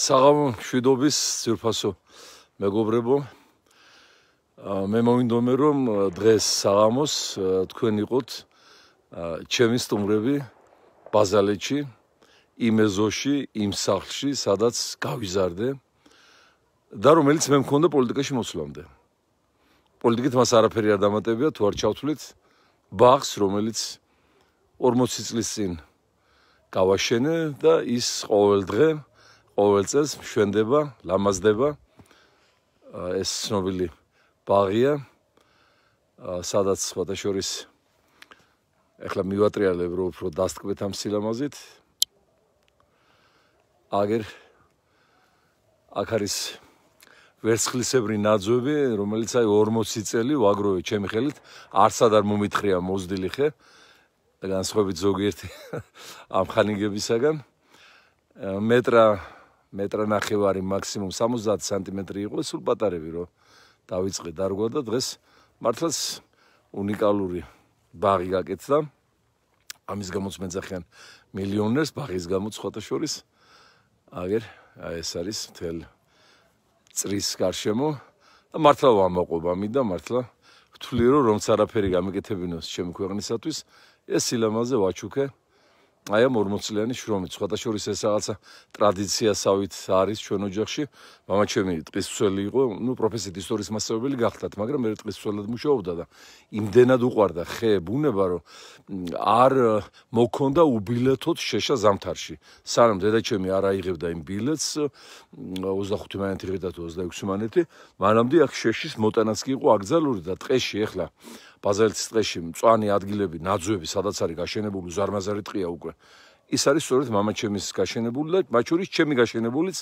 საღამო მშვიდობის ძირფასო მეგობრებო მე მოვინდომე რომ დღეს საღამოს თქვენ იყოთ ჩემი სტუმრები ბაზალეთში იმ ეზოში იმ სახლში სადაც გავიზარდე და რომელიც მე მქონდა პოლიტიკაში მოსვლამდე პოლიტიკით მას არაფერი არ დამატებია თუ არ ჩავთვლით ბახს რომელიც 40 წლის წინ გავაშენე და ის ყოველდღე ყოველ წელს შვენდება, ლამაზდება ეს ცნობილი ბაღია სადაც შესაძორის ახლა მივატრიალებ რომ უფრო დასტკვეთ ამ სილამაზით აგერ აქ არის ვერცხლისებრი ნაძვები რომელიც აი 40 წელი ვაგროვე ჩემი ხელით არსად არ მომითხრია მოზდილი ხე განსხვავებით ზოგიერთი ამხანიგებისაგან მეტრა მეტრანახევარი მაქსიმუმ 70 სანტიმეტრი იყო სულ პატარები რო დავიწყე დარგვა და დღეს მართლაც უნიკალური ბაღი გაკეთდა ამის გამოც მეძახიან მილიონერს ბაღის გამოც ხოთა შორის აგერ ეს არის თელ წრის გარშემო და მართლა ვამაყობა მით და მართლა ვთვლი რომ რომც არაფერი გამიკეთებინოს ჩემი ქვეყნისათვის ეს სილამაზე ვაჩუქე აი ამ 40-იანი შრომი, შეთაშორის ეს რაღაცა ტრადიციასავით არის ჩვენ ოჯახში. мама ჩემი ტყის სველი იყო, ну პროფესიით ისტორიის მასწავლებელი გახლდათ, მაგრამ მე ტყის სველად მუშაობდა და იმდენად უყვარდა ხე, ბუნება, რომ არ მოქონდა უბილეთოდ შეშა ზამთარში. სანამ დედაჩემი არ აიღებდა იმ ბილეთს 25 მანეთი ღირდა თუ 26 მანეთი, მანამდე აქ შეშის მოტანაც კი იყო აკრძალული და ტყეში ეხლა ბაზალეთის წყეში მწვანე ადგილები, ნაძვები, სადაც არის გაშენებული ზარმაზარი ტყია უკვე. ის არის სწორედ მამაჩემის გაშენებული და მათ შორის ჩემი გაშენებულიც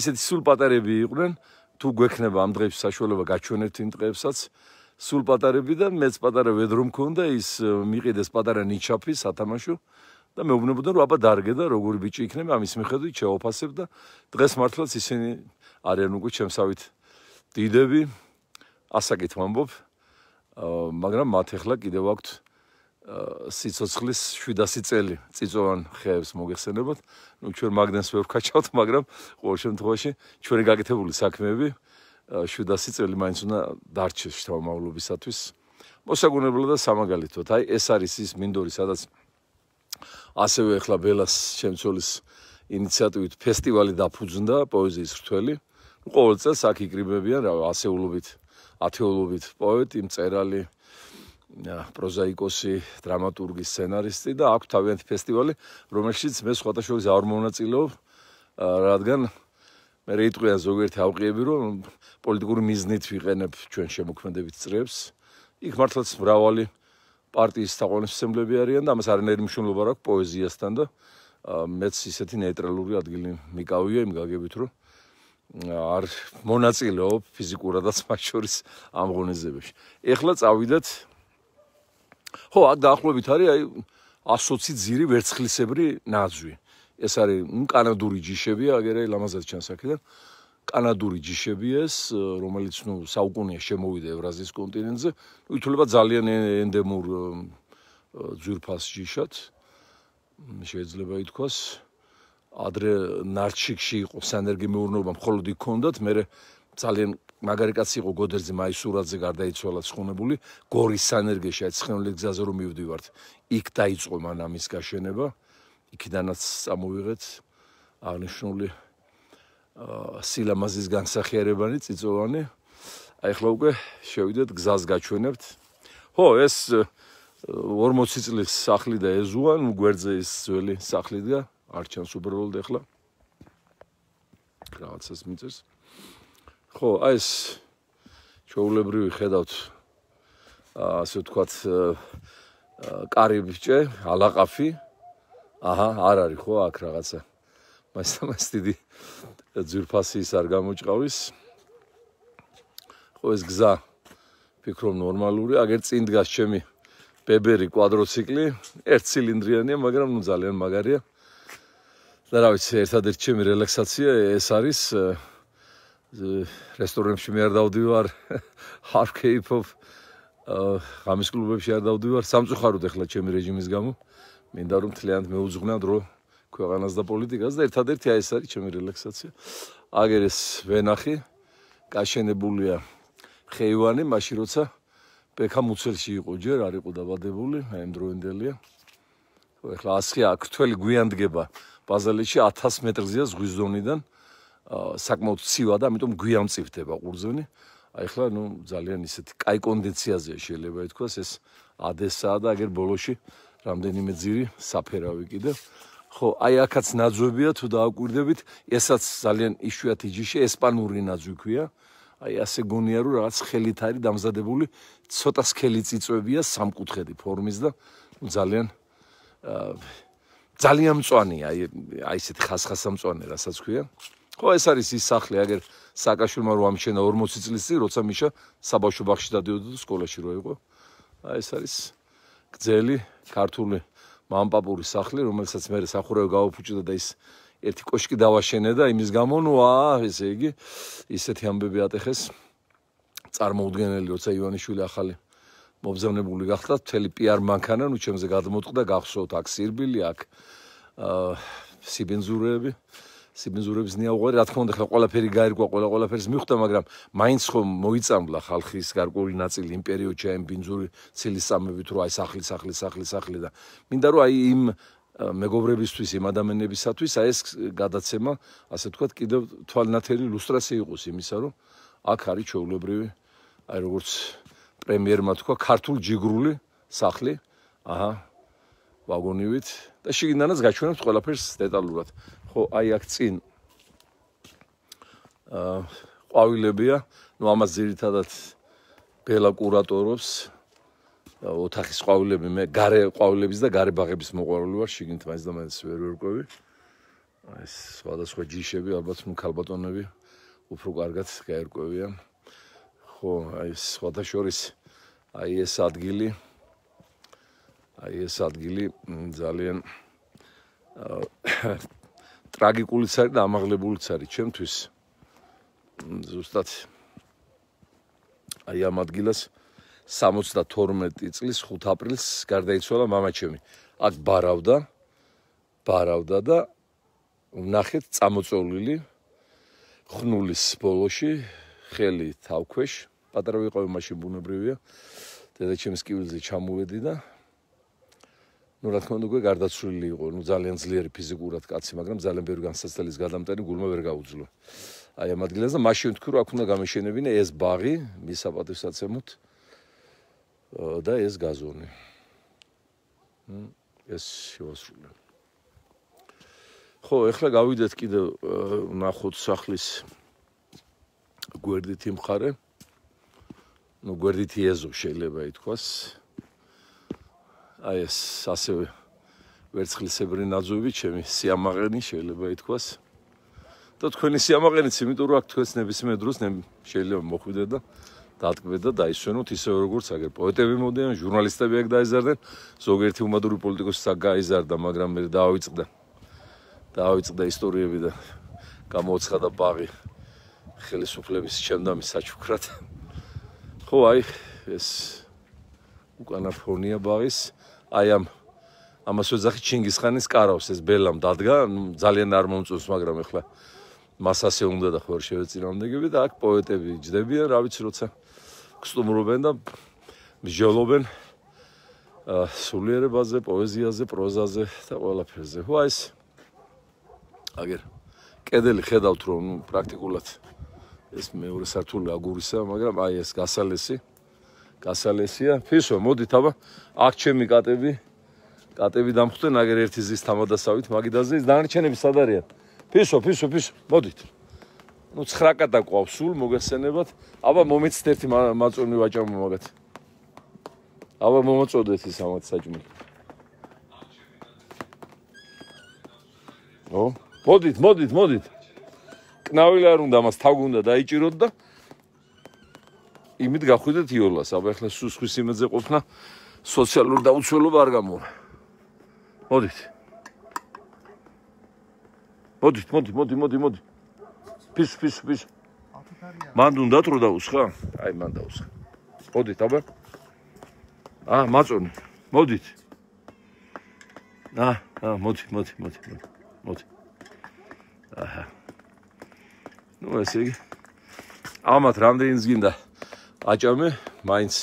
ესეთი სულ პატარები იყვნენ, თუ გვექნება ამ დღეებში საშუალება გაჩვენეთ იმ დღეებსაც. სულ პატარები და მეც პატარა ვედრო მქონდა, ის მიყიდეს პატარა ნიჩაფი სათამაშო და მეუბნებოდა რომ აბა დარგე და როგორი ბიჭი იქნება, ამის მიხედვით შეოფასებ და დღეს მართლაც ისინი არიან უკვე ჩემსავით დიდები. ასაკით მომბობ. მაგრამ მათ ახლა კიდევ აქვთ სიცოცხლის 700 წელი ციწოვან ხეებს მოგეხსენებათ. ნუ ჩვენ მაგდენს ვერ ვკაჩავთ, მაგრამ ყოველ შემთხვევაში ჩვენი გაკეთებული საქმეები 700 წელი მაინც უნდა დარჩეს შთამომავლობისათვის. მოსაგონებლად და სამაგალითოდ, აი ეს არის ის მინდორი, სადაც ასევე ახლა ბელას შემცოლის ინიციატივით ფესტივალი დაფუძნდა პოეზიის რთველი. ნუ ყოველ წელს აქ იკრიბებიან რა ასეულობით ათეოლოგით პოეტი, მწერალი, პროზაიკოსი, დრამატურგი, სცენარისტი და აქვს თავიანთი ფესტივალი, რომელშიც მე სხვადასხვაგვარ ზარ მონაწილეობ, რადგან მე რეიტყვია ზოგიერთი ავყიები, რომ პოლიტიკური მიზნით ვიყენებ ჩვენ შემოქმედებით წრებს. იქ მართლაც მრავალი პარტიის საყოველმსემლები არიან და ამას არანაირი მნიშვნელობა არ აქვს პოეზიასთან და მეც ისეთი ნეიტრალური ადგილი მიკავია იმ გაგებით, რომ არ მონაწილეობ ფიზიკურადაც მათ შორის ამ ღონისძებებში. ეხლა წავიდეთ ხო, აქ დაახლოებით არის აი 120 ძირი ვერცხლისებრი ნაძვი. ეს არის კანადური ჯიშებია, აგერე ლამაზად ჩანსაკიდან. კანადური ჯიშები ეს, რომელიც ნუ საუკუნეა შემოვიდა ევრაზიის კონტინენტზე, ნუ ითვლება ძალიან ენდემურ ძვირფას ჯიშად. შეიძლება ითქვას, ადრე ნარჩიკში იყო სანერგი მეურნეობა მხოლოდ იქ ქონდათ მე ძალიან მაგარი კაცი იყო გოდერძე მაისურაძე გარდაიცვალა ცხონებული გორის სანერგეში აი ცხენლის გზაზე რომ მივდივართ იქ დაიწყო მან ამის გაშენება იქიდანაც წამოვიღეთ აღნიშნული სილამაზის განსახიერებანი ციწოვანი აი ახლა უკვე შევიდეთ გზას გაჩვენებთ ხო ეს 40 წლის სახლი და ეზუან გვერდზე ის ძველი სახლი დგას არ ჩანს უბრალოდ ახლა რაღაცას მიწეს ხო აი ეს ჩაულებრივი ხედავთ ასე ვთქვათ კარიბჭე ალაყაფი აჰა არ არის ხო აქ რაღაცა მას თამას დიდი ძირფასის არ გამოჭყავის ხო ეს გზა ფიქრობ ნორმალური აგერ წინ დგას ჩემი ბებერი კვადროციკლი ერთ ცილინდრიანია მაგრამ ნუ ძალიან მაგარია და რა ვიცი, ერთადერთი ჩემი რელაქსაცია ეს არის რესტორნებში მე არ დავდივარ, half cape of ღამის კლუბებში არ დავდივარ, სამწუხაროდ ახლა ჩემი რეჟიმის გამო მინდა რომ თლიანად მეუძღვნან რო ქვეყანას და პოლიტიკას და ერთადერთი ეს არის ჩემი რელაქსაცია. აგერეს ვენახი გაშენებულია ხეივანი, მაშინ როცა ბექამ უცელში იყო ჯერ არ იყო დაბადებული, აი იმ დროინდელია. ხო ახლა 100-ი აქ თველი გვიანდგება. ბაზალეთში 1000 მეტრზეა ზღვის დონიდან საკმაოდ ცივა და ამიტომ გვიამწიფდება ყურძენი. აი ხლა ნუ ძალიან ისეთი კაი კონდიციაზეა შეიძლება ითქვას ეს ადესა და აგერ ბოლოში რამდენიმე ძირი საფერავი კიდე. ხო, აი ახაც ნაძვებია თუ დააკვირდებით, ესაც ძალიან იშვიათი ჯიში, ესპანური ნაძვი ქვია. აი ასე გონია რომ რაღაც ხელით არის დამზადებული, ცოტა სქელი წიწვებია სამკუთხედი ფორმის და ძალიან აა ძალიან მწوانია აი ესეთ ხასხასა მწوانე რასაც ქვია ხო ეს არის ის სახლი აგერ საკაშულმა რომ ამშენა 40 წლის წინ როცა მიშა საბავშვო ბაღში დადიოდა და სკოლაში რო იყო აი ეს არის გძელი ქართული მამპაპური სახლი რომელსაც მე სახურავი გაუფუჭდა და ის ერთი კოშკი დავაშენე და იმის გამო ნუ აა ესე იგი ისეთი ამბები ატეხეს წარმოუდგენელი როცა ივანიშვილი ახალი მობზავნებული გახდა მთელი პიარ მანქანა ნუ ჩემზე გადმოტყდა გახსოვთ აქ სირბილი აქ სიბენზურები სიბენზურებს ნია უყარი რა თქმა უნდა ხა ყველაფერი გაირგვა ყველა ყველაფერს მიხვდა მაგრამ მაინც ხომ მოიწამლა ხალხის გარკვეული ნაწილი იმ პერიოდში აი ბინზური ცილისწამები თუ აი სახლი სახლი სახლი სახლი და მინდა რომ აი იმ მეგობრებისთვის იმ ადამიანებისათვის აი ეს გადაცემა ასე თქვა კიდევ თვალნათელი ილუსტრაცია იყოს იმისა რომ აქ არის ჩვეულებრივი აი როგორც პრემიერმა თქვა ქართულ ჯიგრული სახლი აჰა ვაგონივით და შეგინდანაც გაჩვენებთ ყველაფერს დეტალურად ხო აი აქ წინ აა ყვავილებია ნუ ამას ზირითადად ბელა კურატორობს ოთახის ყვავილები მე gare ყვავილების და gare ბაღების მოყვარული ვარ შეგინდთ მაინც და მაინც ვერ ვერკვევი ეს სხვადასხვა ჯიშები ალბათ ნუ ქალბატონები უფრო კარგად გაერკვევიან ხო, აი სხვადასხვის აი ეს ადგილი აი ეს ადგილი ძალიან ტრაგიკულიც არის და ამაღლებულიც არის ჩემთვის. ზუსტად აი ამ ადგილას 72 წლის 5 აპრილს გარდაიცვალა мамаჩემი. აქ ბარავდა ბარავდა და ნახეთ წამოწოლილი ხნულის ბოლოში ხელი თავქვეშ პატარა ვიყავი მაშინ ბუნებრივია დედაჩემს კივილზე ჩამოვედი და ну რა თქმა უნდა უკვე გარდაცვლილი იყო ну ძალიან ძლიერი ფიზიკურად კაცი მაგრამ ძალიან ბევრი განსაცდელის გადამტანი გულმა ვერ გაუძლო აი ამ ადგილას და მაშინ თქვი რა აქ უნდა გამეშენებინა ეს ბაღი მისაპატივსაცემოდ და ეს გაზონი ეს შევასრულე ხო ეხლა გავიდეთ კიდე ნახოთ სახლის გვერდითი მხარე ну გვერდითი ეზო შეიძლება ითქვას აი ეს ასე ვერცხლისებრი ნაძვები ჩემი სიამაყენი შეიძლება ითქვას და თქვენი სიამაყენიც იმიტომ რომ აქ თქვენს ნებისმიერ დროს შეიძლება მოხვიდეთ და დაატკბეთ და დაისვენოთ ისე როგორც აგერ პოეტები მოდიან ჟურნალისტები აქ დაიზარდნენ ზოგიერთი უმადური პოლიტიკოსი საგ გაიზარდა მაგრამ მე დაავიწყდა დაავიწყდა ისტორიები და გამოცხადა ბაღი ხელისუფლების შემდამის საჩუქრად. ხო, აი ეს უკანაფონია ბაღის, აი ამ ამას ოზახი ჩინგისხანის კარავს ეს ბელამ დადგა, ნუ ძალიან არ მომწონს, მაგრამ ეხლა მას ასე უნდა და ხوار შევეწინამდეგები და აქ პოეტები ჯდებიან, რა ვიცი, როცა ქსტუმრობენ და მსჯელობენ სულიერებაზე, პოეზიაზე, პროზაზე და ყველაფერზე. ხო, აი ეს აგერ კედელი ხედავთ რომ პრაქტიკულად ეს მეორე სართული აგურისა, მაგრამ აი ეს გასალესი. გასალესია. ფისო, მოდით აბა, აქ ჩემი კატები. კატები დამხვდნენ აგერ ერთი ზის თამადასავით, მაგიდაზე ის დანარჩენები სად არიან? ფისო, ფისო, ფისო, მოდით. ну 9 კატა ყავს სულ მოგესენებათ აბა მომეცით ერთი მაწონი ვაჭამო მაგათ აბა მომოწოდეთ ეს ამათ საჭმელი ო მოდით მოდით მოდით კნავილი არ უნდა მას თავ უნდა დაიჭიროთ და იმით გახვიდეთ იოლას. აბა ახლა სუსხვის იმედზე ყოფნა სოციალურ დაუცველობა არ გამორა. მოდით. მოდით, მოდი, მოდი, მოდი, მოდი. ფის, ფის, ფის. მანდ უნდა თრო დაუსხა? აი მანდ დაუსხა. მოდით, აბა. ა, მაწონი. მოდით. აა, აა, მოდი, მოდი, მოდი, მოდი. აჰა. ну ასე იგი ამათ რამდენიც გინდა აჭამე მაინც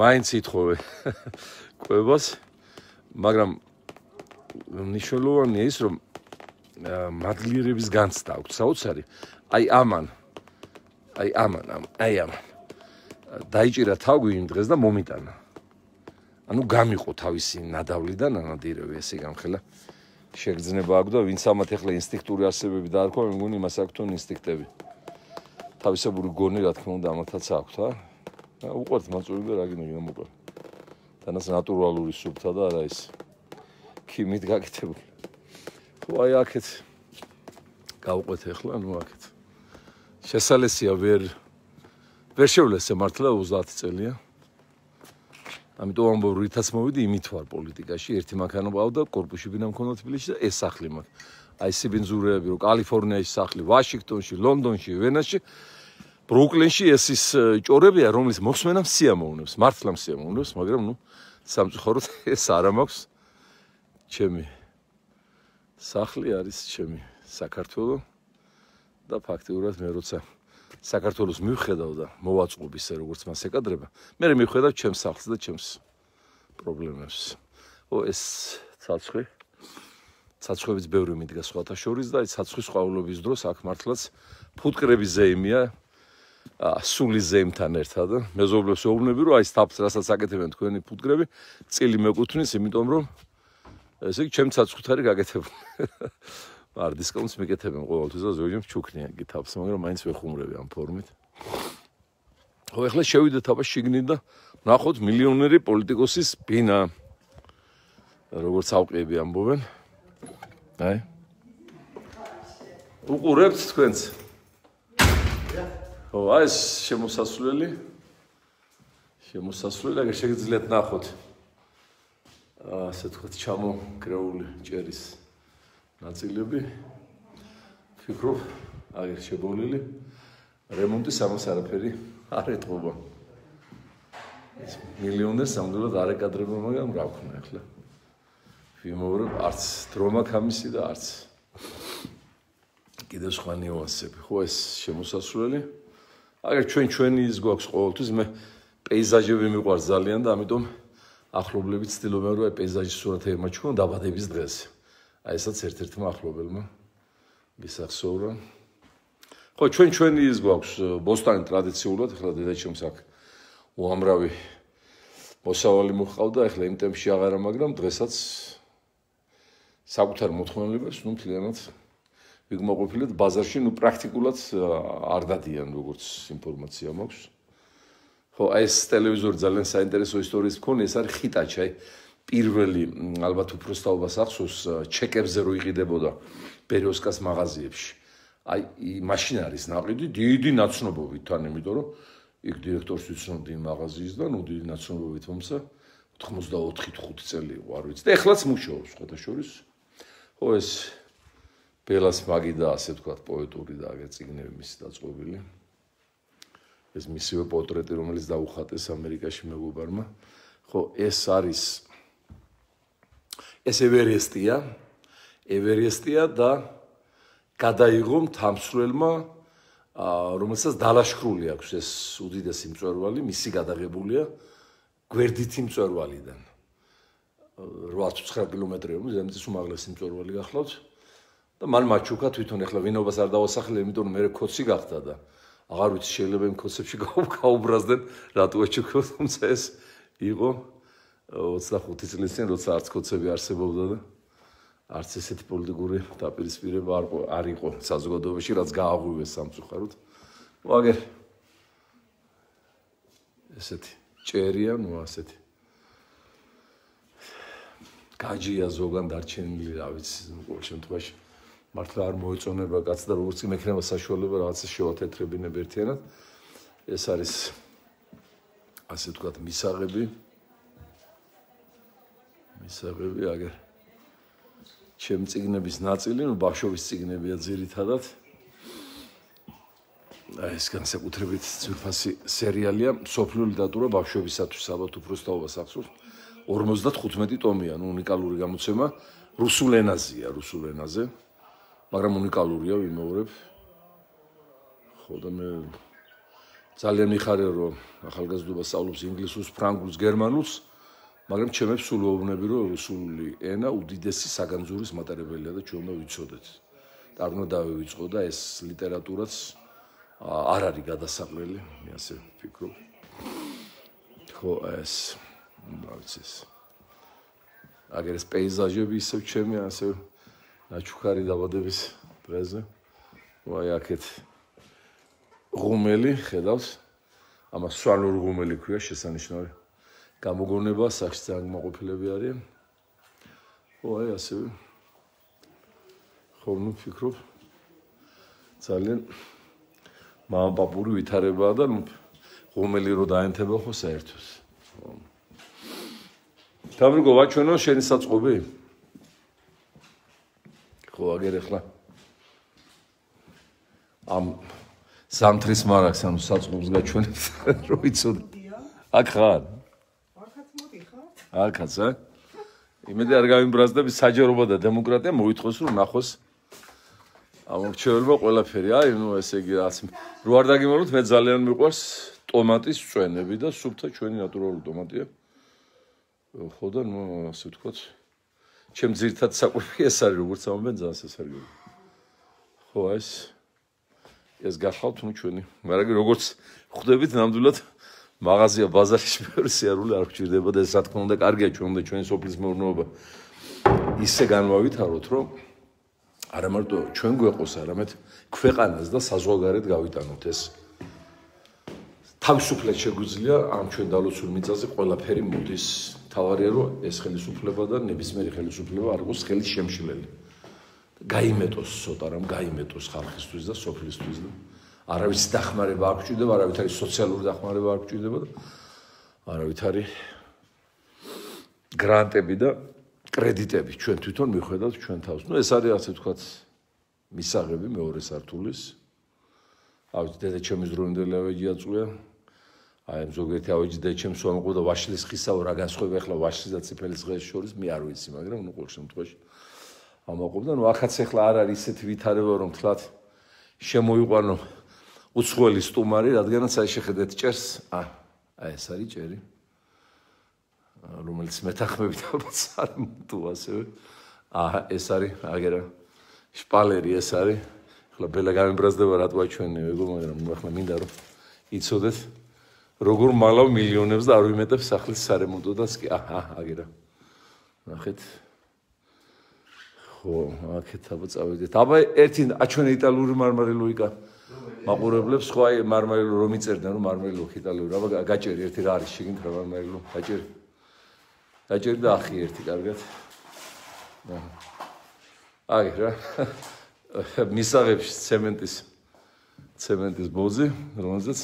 მაინც ითხოვე ყובას მაგრამ ნიშნულოვანია ის რომ მადლიერების განცდა აქვს საოცარი აი ამან აი ამან აი ამ დაიჭირა თავი იმ დღეს და მომიტანა ანუ გამიყო თავისი ნადავლიდან ანადირევი ესე გამხელა შეგრძნება აქვს და ვინც ამათ ახლა ინსტინქტური არსებები დაარქვა, მე მგონი მას აქვს თუ ინსტინქტები. თავისებური გონი რა თქმა უნდა ამათაც აქვს, ხა? და უყვარს მოწვევი და რა გინდა მოყვა. თანაც ნატურალური სუფთა და რა ის ქიმით გაკეთებული. ხო აი აქეთ გავყვეთ ახლა, ნუ აქეთ. შესალესია ვერ ვერ შევლესე მართლა 30 წელია. ამიტომ ამბობ რითაც მოვიდი იმით ვარ პოლიტიკაში ერთი მანქანა ყავდა კორპუსში ბინა მქონდა თბილისში და ეს სახლი მაგ აი სიბინძურეები რო კალიფორნიაში სახლი ვაშინგტონში ლონდონში ვენაში ბრუკლინში ეს ის э, ჭორებია რომლის მოსმენა სიამოვნებს მართლა სიამოვნებს მაგრამ ნუ სამწუხაროდ ეს არ ამაქვს ჩემი სახლი არის ჩემი საქართველო და ფაქტიურად მე როცა საქართველოს მივხედავ და მოვაწყობისე როგორც მას ეკადრება, მე მივხედავ ჩემს სახლს და ჩემს პრობლემებს. ო ეს საცხვი საცხვებიც ბევრი მიდგა სხვათა შორის და ეს საცხვის ყავლობის დროს აქ მართლაც ფუტკრების ზეიმია ა სული ზემთან ერთად მეზობლებს ეუბნები რომ აი სტაფს რასაც აკეთებენ თქვენი ფუტკრები წილი მეკუთვნის იმიტომ რომ ესე იგი ჩემ საცხვით არის გაკეთებული არ დისკონტს მიკეთებენ ყოველთვის და ზოგიერთ ჩუქნია გითავს, მაგრამ მაინც ვეხუმრები ამ ფორმით. ხო, ახლა შევიდეთ აბა შიგნით და ნახოთ მილიონერი პოლიტიკოსის ბინა. როგორც ავყიები ამბობენ. აი. უყურებთ თქვენც. ხო, აი შემოსასვლელი. შემოსასვლელი, აგერ შეგძლიათ ნახოთ. აა, ასე თქვა ჩამო კრეული ჭერის. აა ნაწილები ფიქრობ აი შებოლილი რემონტი სამას არაფერი არ ეთყობა ეს მილიონდეს სამდელად არ ეკადრება მაგრამ რა ქნა ახლა ვიმოვრებ არც დრომა ქამისი და არც კიდე სხვა ნიუანსები ხო ეს შემოსასრულელი აი ჩვენ ჩვენი ის გვაქვს ყოველთვის მე პეიზაჟები მიყვარს ძალიან და ამიტომ ახლობლები ცდილობენ რომ აი პეიზაჟის სურათები მაჩქონ დაბადების დღეზე აი ესაც ერთ-ერთმა ახლობელმა ვისახსოვრა. ხო, ჩვენ ჩვენი ის გვაქვს ბოსტანი ტრადიციულად, ხლა დედაჩემს აქ უამრავი მოსავალი მოყავდა, ახლა იმ ტემპში აღარა, მაგრამ დღესაც საკუთარ მოთხოვნილებს ნუ მთლიანად ვიგმოყოფილეთ ბაზარში, ნუ პრაქტიკულად არ დადიან, როგორც ინფორმაცია მაქვს. ხო, აი ეს ტელევიზორი ძალიან საინტერესო ისტორიის მქონე, ეს არის ხიტაჩი, აი პირველი ალბათ უბრუსტაობას ახსოვს ჩეკებზე რო იყიდებოდა ბერიოსკას მაღაზიებში. აი, მაშინ არის ნაყიდი, დიდი ნაცნობობით თან, იმიტომ რომ იქ დირექტორს უცნობდი მაღაზიის და ნუ დიდი ნაცნობობით მომსა 84-5 წელი იყო, არ ვიცი. და ეხლაც მუშაობს შეთაშორის. ხო, ეს ბელას მაგი და ასე თქვა პოეტური და აგერ ციგნები მის დაწყობილი. ეს მისივე პორტრეტი, რომელიც დაუხატეს ამერიკაში მეგობარმა. ხო, ეს არის ეს ევერესტია ევერესტია და გადაიღო თამსვლელმა რომელსაც დალაშქრული აქვს ეს უდიდესი მწვერვალი მისი გადაღებულია გვერდითი მწვერვალიდან 8-9 კილომეტრი რომ ზემძის უმაღლესი მწვერვალი გახლავთ და მან მაჩუკა თვითონ ახლა ვინობას არ დაასახლე იმიტომ რომ მე კოცი გახდა და აღარ ვიცი შეიძლება იმ კოცებში გავკაუბრაზდნენ რატო აჩუკოს თუმცა ეს იყო 25 წლის წინ როცა არც კოცები არსებობდა და არც ესეთი პოლიტიკური დაპირისპირება არ არ იყო საზოგადოებაში, რაც გააღვივეს სამწუხაროდ. მაგერ ესეთი ჭერია, ნუ ასეთი. გაჯია ზოგან დარჩენილი, რა ვიცი, ყოველ შემთხვევაში მართლა არ მოეწონება კაც და როგორც კი მექნება საშუალება რაღაცა შევათეთრებინებ ერთიანად. ეს არის ასე თქვა მისაღები. მისაღები აგერ ჩემ ციგნების ნაწილი, ნუ ბაშოვის ციგნებია ძირითადად. აი ეს განსაკუთრებით ძვირფასი სერიალია სოფლიო ლიტერატურა ბავშვებისათვის, ალბათ უბრალოდ ახსოვს 55 ტომია, ნუ უნიკალური გამოცემა რუსულ ენაზეა, რუსულ ენაზე. მაგრამ უნიკალურია, ვიმეორებ. ხო და მე ძალიან მიხარია რომ ახალგაზრდობა სწავლობს ინგლისურს, ფრანგულს, გერმანულს. მაგრამ ჩემებს სულ ვეუბნები რომ რუსული ენა უდიდესი საგანძურის მატარებელია და ჩვენ უნდა ვიცოდეთ და არ უნდა დავივიწყო და ეს ლიტერატურაც არ არის გადასაყრელი მე ასე ვფიქრობ ხო ეს რა ვიცი ეს აგერ ეს პეიზაჟები ისევ ჩემი ასე ნაჩუქარი დაბადების დღეზე ვაი აქეთ რომელი ხედავს ამას სვანურ რომელი ქვია შესანიშნავია გამოგონება სახში ძალიან მოყოლები არის. ო აი ასე. ხო, ნუ ფიქრობ. ძალიან მამაპაპური ვითარებაა და ღომელი რო დაენთება ხო საერთოს. თავრიგო, ვაჩვენო შენი საწყობი? ხო, აგერ ახლა. ამ სამთრის მარაგს ანუ საწყობს გაჩვენებს, რო იცოდე. აკხარ. დიახ. აა კაცო იმედი არ გამიმბრაზდები საჯარობა და დემოკრატია მოითხოვს რომ ნახოს ამორჩეულობა ყველაფერი აი ნუ ესე იგი რაც რო არ დაგიმალოთ მე ძალიან მიყვარს ტომატის წვენები და სუფთა ჩვენი ნატურალური ტომატია ხო და ნუ ასე ვთქვათ ჩემ ძირთად საკუთი ეს არის როგორც ამბენ ძალიან სასარგებლო ხო ეს ეს გახავთ ნუ ჩვენი მაგრამ როგორც ხვდებით ნამდვილად მაღაზია ბაზარში ფერსია როლი არ გჭირდებოდა ეს რა თქმა უნდა კარგია ჩვენ უნდა ჩვენი სოფლის მეურნეობა ისე განვავითაროთ რომ არა მარტო ჩვენ გვეყოს არამედ ქვეყანას და საზღვარგარეთ გავიტანოთ ეს თავისუფლად შეგვიძლია ამ ჩვენ დალოცულ მიწაზე ყველაფერი მოდის თავარია რომ ეს ხელისუფლება და ნებისმიერი ხელისუფლება არ იყოს ხელის შემშლელი გაიმეტოს ცოტა რამ გაიმეტოს ხალხისთვის და სოფლისთვის და არავის დახმარება არ გჭირდება, არავით არის სოციალური დახმარება არ გჭირდება და არავით არის гранტები და კრედიტები ჩვენ თვითონ მიხედავთ ჩვენ თავს. ნუ ეს არის ასე ვთქვათ მისაღები მეორე სართულის. აი დედა ჩემი ზრუნდელი ავეჯია წვია. აი ამ ზოგიერთი ავეჯი დედა ჩემს სამყო და ვაშლის ხისაო რა განსხვავება ახლა ვაშლის და ციფელის ღეს შორის მე არ ვიცი, მაგრამ ნუ ყოველ შემთხვევაში ამაყობ და ნუ ახაც ახლა არ არის ისეთი ვითარება რომ თლათ შემოიყვანო უცხოელი სტუმარი, რადგანაც აი შეხედეთ ჭერს, ა აი ეს არის ჭერი. რომელიც მეთახმებით ალბათ არ მოდო ასევე. ა ეს არის აგერა შპალერი ეს არის. ხლა ბელა გამებრაზდება რატო აჩვენნი ეგო, მაგრამ ახლა მინდა რომ იცოდეს როგორ მალავ მილიონებს და არ ვიმეტებს სახლის სარემონტოდაც კი. აჰა, აგერა. ნახეთ. ხო, აქეთ აბა წავედით. აბა ერთი აჩვენე იტალიური მარმარილოიკა. მაყურებლებს სხვა მარმარილო რომ იწერდნენ რომ მარმარილო ხიტალო რა გაჭერი ერთი რა არის შეგინ რა მარმარილო გაჭერი გაჭერი და ახი ერთი კარგად აი რა მისაღებში ცემენტის ცემენტის ბოძი რომელზეც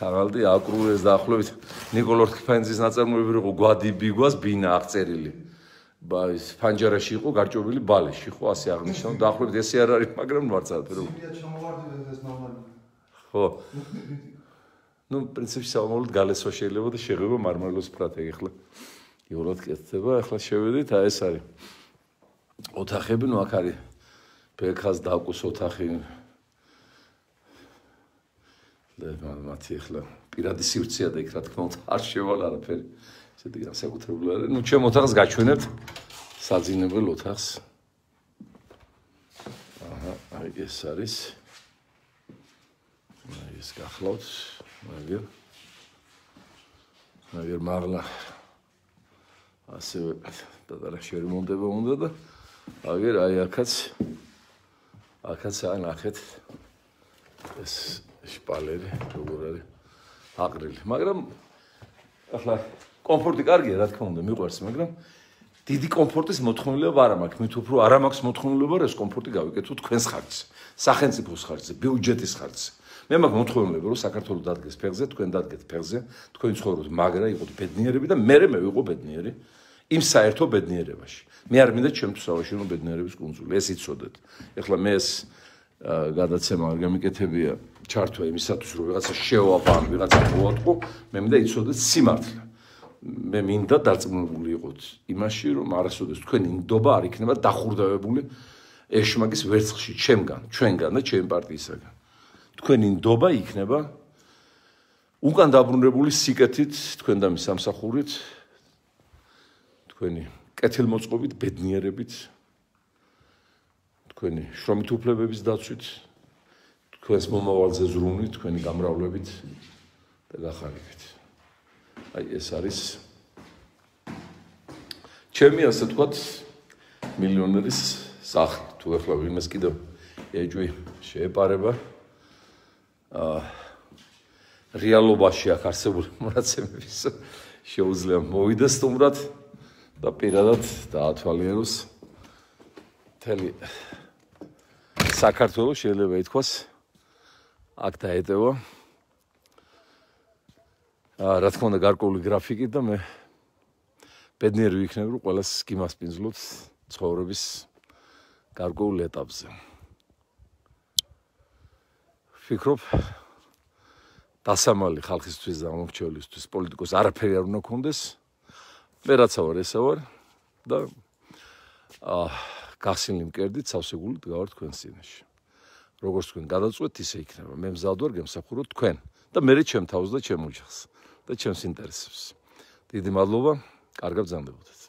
ქარალდი აკრულეს დაახლოებით ნიკოლო ორთქფენძის ნაწარმოები იყო გვადი ბიგვას ბინა აღწერილი ბა ეს ფანჯარაში იყო გარჭობილი ბალეში ხო ასე აღნიშნავ დაახლოებით ესე არ არის მაგრამ ვარცხალ პირველი შემოვიდა ხო ну принципе самолёт галесо შეიძლება და შეგება мармелос фратек ეხლა იურად კეთდება ეხლა შევედით აი ეს არის ოთახები ну აქ არის ბექას დაკუს ოთახი და მათი ეხლა პირადი სივრცეა და იქ რა თქმა უნდა არ შევალ არაფერი ესეთი განსაკუთრებულია ну ჩემ ოთახს გაჩვენებთ საძინებელ ოთახს აჰა აი ეს არის ეს გახლავთ მაგერ მაგერ მაღლა ასე დადარაში ვერ მომდება უნდა და აგერ აი ახაც ახაც ანახეთ ეს შპალერი როგორ არის აგრილი მაგრამ ახლა კომფორტი კარგია რა თქმა უნდა მიყვარს მაგრამ დიდი კომფორტის მოთხოვნილება არ მაქვს მით უფრო არ მაქვს მოთხოვნილება რომ ეს კომფორტი გავიკეთო თქვენს ხარჯზე სახელმწიფოს ხარჯზე ბიუჯეტის ხარჯზე მე მაქვს მოთხოვნილება რომ საქართველოს დადგეს ფეხზე თქვენ დადგეთ ფეხზე თქვენ ცხოვრობთ მაგრა იყოთ ბედნიერები და მე მე ვიყო ბედნიერი იმ საერთო ბედნიერებაში მე არ მინდა ჩემთვის სავაში რომ ბედნიერების კონსული ეს იცოდეთ ეხლა მე ეს გადაცემა არ გამიკეთებია ჩართვა იმისათვის რომ ვიღაცა შევაბან ვიღაცა მოატყო მე მინდა იცოდეთ სიმართლე მე მინდა დარწმუნებული იყოთ იმაში რომ არასოდეს თქვენი ნდობა არ იქნება დახურდავებული ეშმაკის ვერცხში ჩემგან ჩვენგან და ჩემი პარტიისაგან თქვენი ნდობა იქნება უკან დაბრუნებული სიკეთით თქვენ და მის სამსახურით თქვენი კეთილმოწყობით ბედნიერებით თქვენი შრომით უფლებების დაცვით თქვენს მომავალზე ზრუნვით თქვენი გამრავლებით და გახარებით აი ეს არის ჩემი ასე თქვათ მილიონერის სახლი თუ ახლა ვინმეს კიდევ ეჯვი შეეპარება რეალობაში აქ არსებული მონაცემების შეუძლია მოვიდეს თუმრად და პირადად დაათვალიეროს თელი საქართველოს შეიძლება ითქვას აქ დაეტევა ა რა თქმა უნდა გარკვეული გრაფიკი და მე ბედნიერი ვიქნები რომ ყოველას გიმასპინძლოთ ცხოვრების გარკვეულ ეტაპზე ფიქრობ დასამალი ხალხისთვის და მომხმარებლისთვის პოლიტიკოს არაფერი არ უნდა კონდეს. მე რაცა ვარ, ესა ვარ და აა გასინილი მკერდით სავსებული დგავარ თქვენს წინაშე. როგორც თქვენ გადაწყვეთ, ისე იქნება. მე მზადვარ გემსახურო თქვენ და მე რე ჩემ თავს და ჩემ ოჯახს და ჩემს ინტერესებს. დიდი მადლობა, კარგად ზამთრობთ.